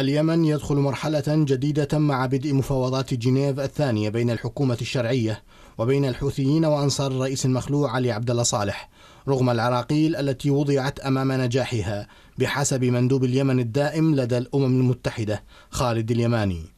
اليمن يدخل مرحلة جديدة مع بدء مفاوضات جنيف الثانية بين الحكومة الشرعية وبين الحوثيين وأنصار الرئيس المخلوع علي عبد الله صالح رغم العراقيل التي وضعت أمام نجاحها بحسب مندوب اليمن الدائم لدى الأمم المتحدة خالد اليماني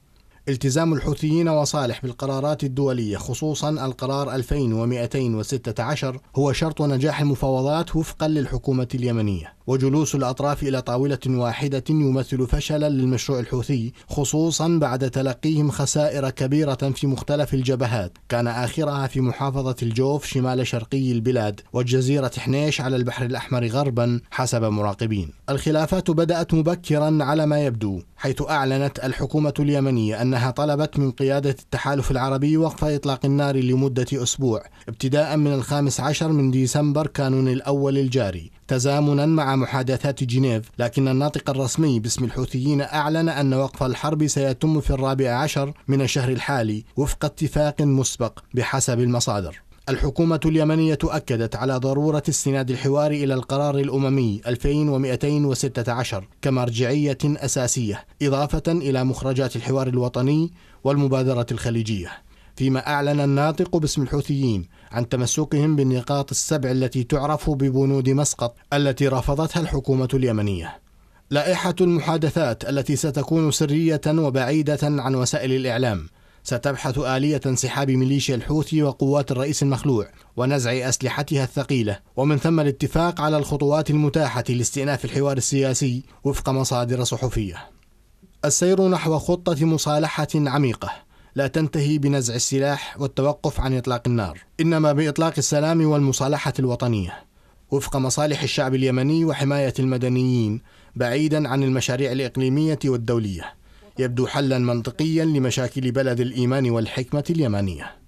التزام الحوثيين وصالح بالقرارات الدولية خصوصا القرار 2216 هو شرط نجاح المفاوضات وفقا للحكومة اليمنية وجلوس الأطراف إلى طاولة واحدة يمثل فشلا للمشروع الحوثي خصوصا بعد تلقيهم خسائر كبيرة في مختلف الجبهات كان آخرها في محافظة الجوف شمال شرقي البلاد وجزيرة حنيش على البحر الأحمر غربا حسب مراقبين الخلافات بدأت مبكرا على ما يبدو حيث أعلنت الحكومة اليمنية أنها طلبت من قيادة التحالف العربي وقف إطلاق النار لمدة أسبوع ابتداء من الخامس عشر من ديسمبر كانون الأول الجاري تزامنا مع محادثات جنيف لكن الناطق الرسمي باسم الحوثيين أعلن أن وقف الحرب سيتم في الرابع عشر من الشهر الحالي وفق اتفاق مسبق بحسب المصادر الحكومة اليمنية أكدت على ضرورة استناد الحوار إلى القرار الأممي 2216 كمرجعية أساسية إضافة إلى مخرجات الحوار الوطني والمبادرة الخليجية فيما أعلن الناطق باسم الحوثيين عن تمسكهم بالنقاط السبع التي تعرف ببنود مسقط التي رفضتها الحكومة اليمنية لائحة المحادثات التي ستكون سرية وبعيدة عن وسائل الإعلام ستبحث آلية انسحاب ميليشيا الحوثي وقوات الرئيس المخلوع ونزع أسلحتها الثقيلة ومن ثم الاتفاق على الخطوات المتاحة لاستئناف الحوار السياسي وفق مصادر صحفية السير نحو خطة مصالحة عميقة لا تنتهي بنزع السلاح والتوقف عن إطلاق النار إنما بإطلاق السلام والمصالحة الوطنية وفق مصالح الشعب اليمني وحماية المدنيين بعيدا عن المشاريع الإقليمية والدولية يبدو حلا منطقيا لمشاكل بلد الايمان والحكمه اليمنيه